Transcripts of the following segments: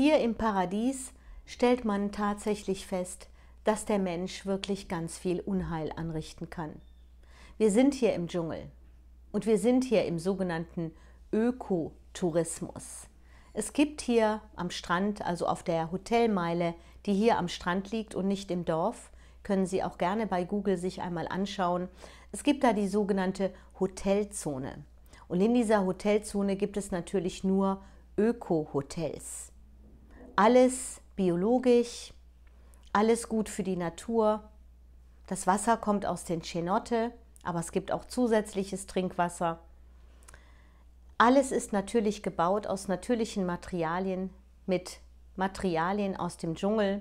Hier im Paradies stellt man tatsächlich fest, dass der Mensch wirklich ganz viel Unheil anrichten kann. Wir sind hier im Dschungel und wir sind hier im sogenannten Ökotourismus. Es gibt hier am Strand, also auf der Hotelmeile, die hier am Strand liegt und nicht im Dorf, können Sie auch gerne bei Google sich einmal anschauen. Es gibt da die sogenannte Hotelzone. Und in dieser Hotelzone gibt es natürlich nur Öko-Hotels alles biologisch, alles gut für die Natur. Das Wasser kommt aus den Chenotte, aber es gibt auch zusätzliches Trinkwasser. Alles ist natürlich gebaut aus natürlichen Materialien, mit Materialien aus dem Dschungel.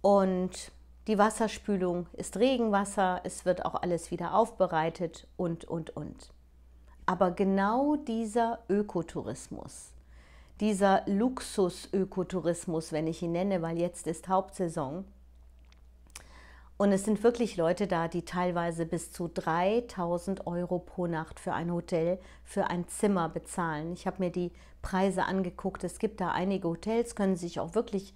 Und die Wasserspülung ist Regenwasser, es wird auch alles wieder aufbereitet und, und, und. Aber genau dieser Ökotourismus, dieser Luxus-Ökotourismus, wenn ich ihn nenne, weil jetzt ist Hauptsaison. Und es sind wirklich Leute da, die teilweise bis zu 3000 Euro pro Nacht für ein Hotel, für ein Zimmer bezahlen. Ich habe mir die Preise angeguckt. Es gibt da einige Hotels, können sich auch wirklich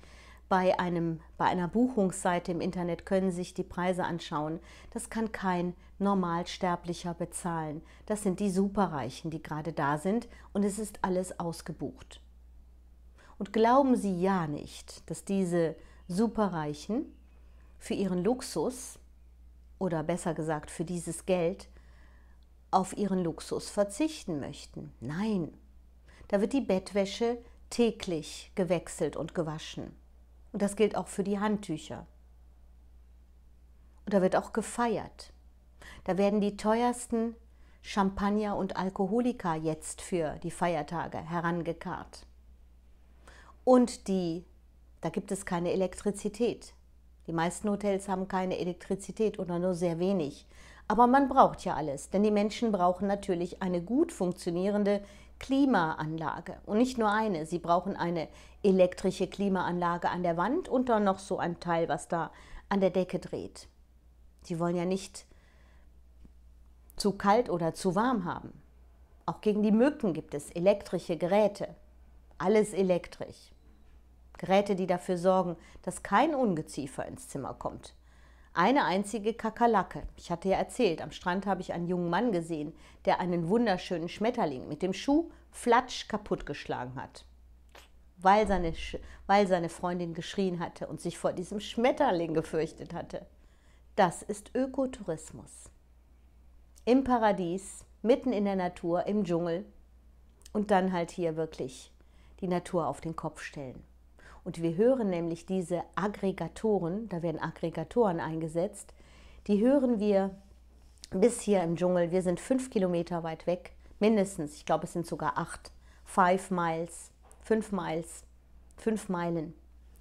bei, einem, bei einer Buchungsseite im Internet können sich die Preise anschauen. Das kann kein Normalsterblicher bezahlen. Das sind die Superreichen, die gerade da sind und es ist alles ausgebucht. Und glauben Sie ja nicht, dass diese Superreichen für ihren Luxus oder besser gesagt für dieses Geld auf ihren Luxus verzichten möchten. Nein, da wird die Bettwäsche täglich gewechselt und gewaschen. Und das gilt auch für die Handtücher. Und da wird auch gefeiert. Da werden die teuersten Champagner und Alkoholika jetzt für die Feiertage herangekarrt. Und die, da gibt es keine Elektrizität. Die meisten Hotels haben keine Elektrizität oder nur sehr wenig. Aber man braucht ja alles, denn die Menschen brauchen natürlich eine gut funktionierende Klimaanlage. Und nicht nur eine, sie brauchen eine elektrische Klimaanlage an der Wand und dann noch so ein Teil, was da an der Decke dreht. Sie wollen ja nicht zu kalt oder zu warm haben. Auch gegen die Mücken gibt es elektrische Geräte. Alles elektrisch. Geräte, die dafür sorgen, dass kein Ungeziefer ins Zimmer kommt. Eine einzige Kakerlake. Ich hatte ja erzählt, am Strand habe ich einen jungen Mann gesehen, der einen wunderschönen Schmetterling mit dem Schuh flatsch kaputtgeschlagen hat. Weil seine, weil seine Freundin geschrien hatte und sich vor diesem Schmetterling gefürchtet hatte. Das ist Ökotourismus. Im Paradies, mitten in der Natur, im Dschungel und dann halt hier wirklich die Natur auf den Kopf stellen. Und wir hören nämlich diese Aggregatoren, da werden Aggregatoren eingesetzt, die hören wir bis hier im Dschungel. Wir sind fünf Kilometer weit weg, mindestens. Ich glaube, es sind sogar acht. Five Miles, fünf Miles, fünf Meilen,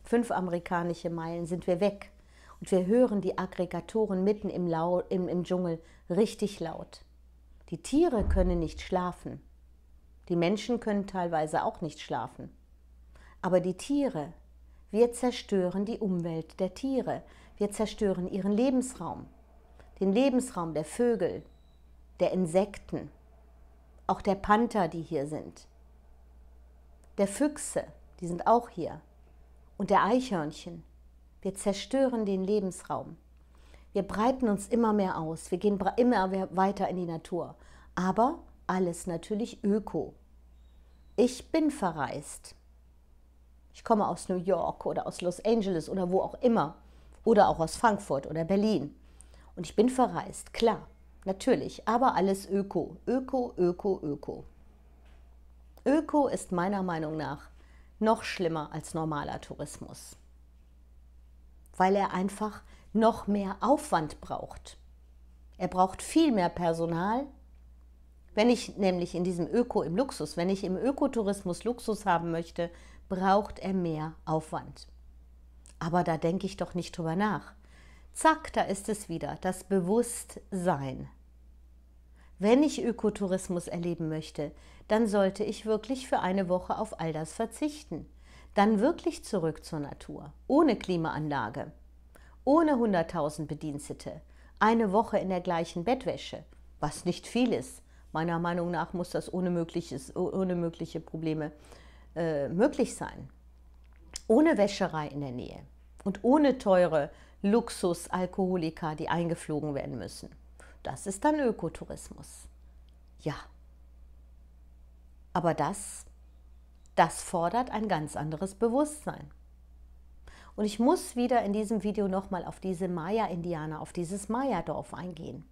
fünf amerikanische Meilen sind wir weg. Und wir hören die Aggregatoren mitten im, Lau im, im Dschungel richtig laut. Die Tiere können nicht schlafen. Die Menschen können teilweise auch nicht schlafen. Aber die Tiere, wir zerstören die Umwelt der Tiere, wir zerstören ihren Lebensraum, den Lebensraum der Vögel, der Insekten, auch der Panther, die hier sind, der Füchse, die sind auch hier, und der Eichhörnchen. Wir zerstören den Lebensraum. Wir breiten uns immer mehr aus, wir gehen immer weiter in die Natur, aber alles natürlich öko. Ich bin verreist ich komme aus New York oder aus Los Angeles oder wo auch immer oder auch aus Frankfurt oder Berlin. Und ich bin verreist, klar, natürlich, aber alles öko, öko, öko, öko. Öko ist meiner Meinung nach noch schlimmer als normaler Tourismus, weil er einfach noch mehr Aufwand braucht. Er braucht viel mehr Personal. Wenn ich nämlich in diesem Öko im Luxus, wenn ich im Ökotourismus Luxus haben möchte, braucht er mehr Aufwand. Aber da denke ich doch nicht drüber nach. Zack, da ist es wieder, das Bewusstsein. Wenn ich Ökotourismus erleben möchte, dann sollte ich wirklich für eine Woche auf all das verzichten. Dann wirklich zurück zur Natur, ohne Klimaanlage, ohne 100.000 Bedienstete, eine Woche in der gleichen Bettwäsche, was nicht viel ist. Meiner Meinung nach muss das ohne, mögliches, ohne mögliche Probleme äh, möglich sein. Ohne Wäscherei in der Nähe und ohne teure Luxusalkoholiker, die eingeflogen werden müssen. Das ist dann Ökotourismus. Ja. Aber das, das fordert ein ganz anderes Bewusstsein. Und ich muss wieder in diesem Video nochmal auf diese Maya-Indianer, auf dieses Maya-Dorf eingehen.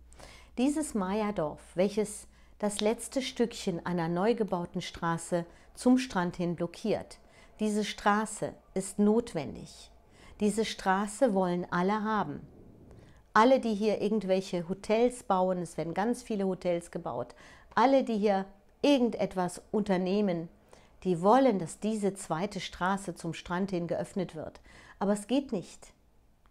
Dieses Maya-Dorf, welches das letzte Stückchen einer neu gebauten Straße zum Strand hin blockiert. Diese Straße ist notwendig. Diese Straße wollen alle haben. Alle, die hier irgendwelche Hotels bauen, es werden ganz viele Hotels gebaut, alle, die hier irgendetwas unternehmen, die wollen, dass diese zweite Straße zum Strand hin geöffnet wird. Aber es geht nicht,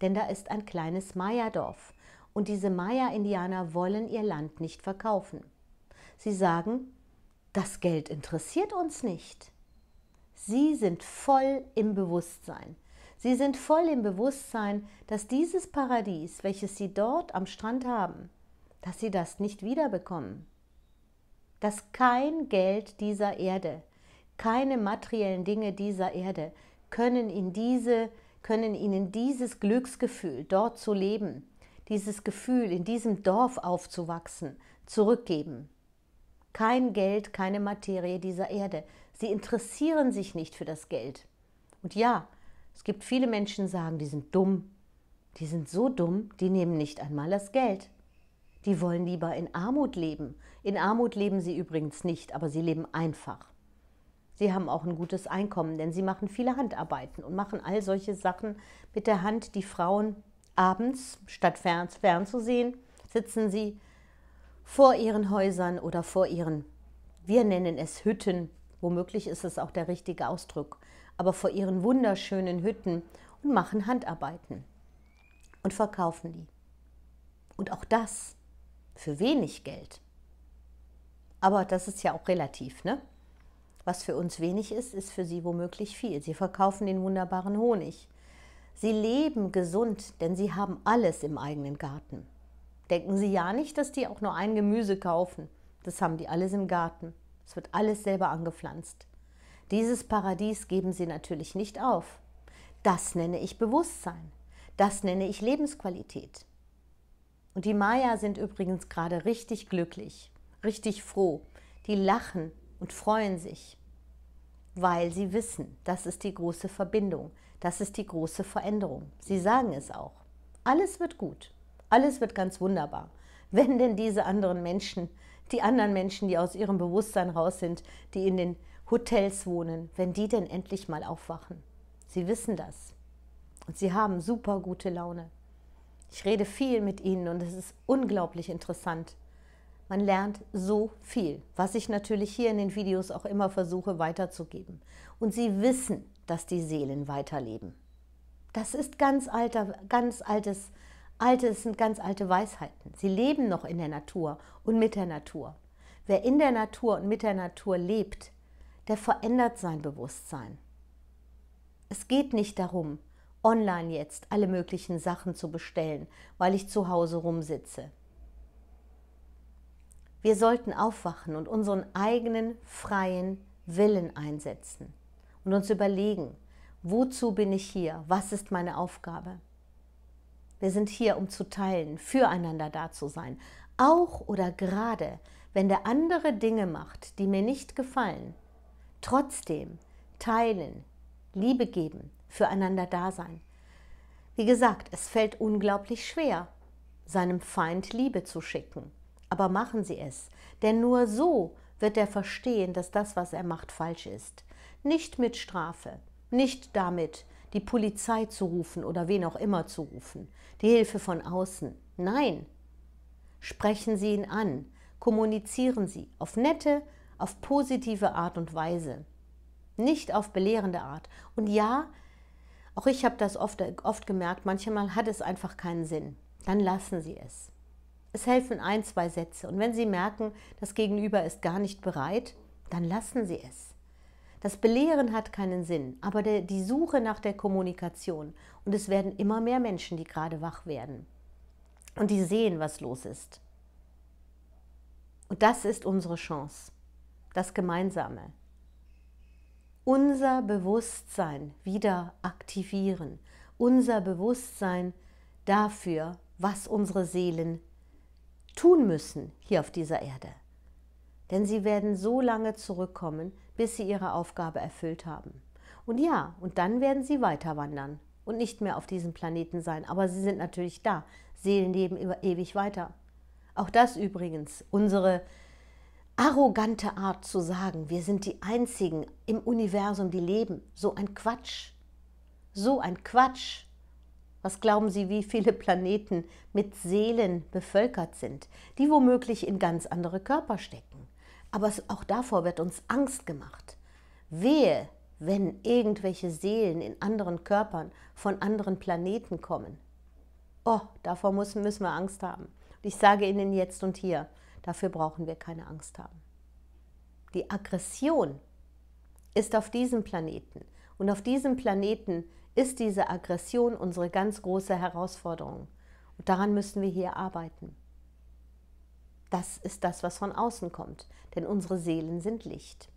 denn da ist ein kleines Maya-Dorf und diese Maya-Indianer wollen ihr Land nicht verkaufen. Sie sagen, das Geld interessiert uns nicht. Sie sind voll im Bewusstsein. Sie sind voll im Bewusstsein, dass dieses Paradies, welches Sie dort am Strand haben, dass Sie das nicht wiederbekommen. Dass kein Geld dieser Erde, keine materiellen Dinge dieser Erde können Ihnen, diese, können Ihnen dieses Glücksgefühl, dort zu leben, dieses Gefühl, in diesem Dorf aufzuwachsen, zurückgeben. Kein Geld, keine Materie dieser Erde. Sie interessieren sich nicht für das Geld. Und ja, es gibt viele Menschen, die sagen, die sind dumm. Die sind so dumm, die nehmen nicht einmal das Geld. Die wollen lieber in Armut leben. In Armut leben sie übrigens nicht, aber sie leben einfach. Sie haben auch ein gutes Einkommen, denn sie machen viele Handarbeiten und machen all solche Sachen mit der Hand, die Frauen abends, statt fern, fernzusehen, sitzen sie vor ihren Häusern oder vor ihren, wir nennen es Hütten, womöglich ist es auch der richtige Ausdruck, aber vor ihren wunderschönen Hütten und machen Handarbeiten und verkaufen die. Und auch das für wenig Geld. Aber das ist ja auch relativ, ne? Was für uns wenig ist, ist für sie womöglich viel. Sie verkaufen den wunderbaren Honig. Sie leben gesund, denn sie haben alles im eigenen Garten denken sie ja nicht, dass die auch nur ein Gemüse kaufen. Das haben die alles im Garten. Es wird alles selber angepflanzt. Dieses Paradies geben sie natürlich nicht auf. Das nenne ich Bewusstsein. Das nenne ich Lebensqualität. Und die Maya sind übrigens gerade richtig glücklich, richtig froh. Die lachen und freuen sich, weil sie wissen, das ist die große Verbindung, das ist die große Veränderung. Sie sagen es auch. Alles wird gut. Alles wird ganz wunderbar, wenn denn diese anderen Menschen, die anderen Menschen, die aus ihrem Bewusstsein raus sind, die in den Hotels wohnen, wenn die denn endlich mal aufwachen. Sie wissen das. Und sie haben super gute Laune. Ich rede viel mit ihnen und es ist unglaublich interessant. Man lernt so viel, was ich natürlich hier in den Videos auch immer versuche weiterzugeben. Und sie wissen, dass die Seelen weiterleben. Das ist ganz, alter, ganz altes alte, das sind ganz alte Weisheiten. Sie leben noch in der Natur und mit der Natur. Wer in der Natur und mit der Natur lebt, der verändert sein Bewusstsein. Es geht nicht darum, online jetzt alle möglichen Sachen zu bestellen, weil ich zu Hause rumsitze. Wir sollten aufwachen und unseren eigenen freien Willen einsetzen und uns überlegen, wozu bin ich hier, was ist meine Aufgabe. Wir sind hier, um zu teilen, füreinander da zu sein. Auch oder gerade, wenn der andere Dinge macht, die mir nicht gefallen. Trotzdem teilen, Liebe geben, füreinander da sein. Wie gesagt, es fällt unglaublich schwer, seinem Feind Liebe zu schicken. Aber machen Sie es, denn nur so wird er verstehen, dass das, was er macht, falsch ist. Nicht mit Strafe, nicht damit, die Polizei zu rufen oder wen auch immer zu rufen, die Hilfe von außen. Nein, sprechen Sie ihn an, kommunizieren Sie auf nette, auf positive Art und Weise, nicht auf belehrende Art. Und ja, auch ich habe das oft, oft gemerkt, manchmal hat es einfach keinen Sinn. Dann lassen Sie es. Es helfen ein, zwei Sätze. Und wenn Sie merken, das Gegenüber ist gar nicht bereit, dann lassen Sie es. Das Belehren hat keinen Sinn, aber der, die Suche nach der Kommunikation. Und es werden immer mehr Menschen, die gerade wach werden. Und die sehen, was los ist. Und das ist unsere Chance, das Gemeinsame. Unser Bewusstsein wieder aktivieren, unser Bewusstsein dafür, was unsere Seelen tun müssen hier auf dieser Erde. Denn sie werden so lange zurückkommen, bis sie ihre Aufgabe erfüllt haben. Und ja, und dann werden sie weiter wandern und nicht mehr auf diesem Planeten sein. Aber sie sind natürlich da. Seelen leben ewig weiter. Auch das übrigens, unsere arrogante Art zu sagen, wir sind die Einzigen im Universum, die leben. So ein Quatsch. So ein Quatsch. Was glauben Sie, wie viele Planeten mit Seelen bevölkert sind, die womöglich in ganz andere Körper stecken? Aber auch davor wird uns Angst gemacht. Wehe, wenn irgendwelche Seelen in anderen Körpern von anderen Planeten kommen. Oh, davor müssen, müssen wir Angst haben. Und ich sage Ihnen jetzt und hier, dafür brauchen wir keine Angst haben. Die Aggression ist auf diesem Planeten. Und auf diesem Planeten ist diese Aggression unsere ganz große Herausforderung. Und daran müssen wir hier arbeiten. Das ist das, was von außen kommt, denn unsere Seelen sind Licht.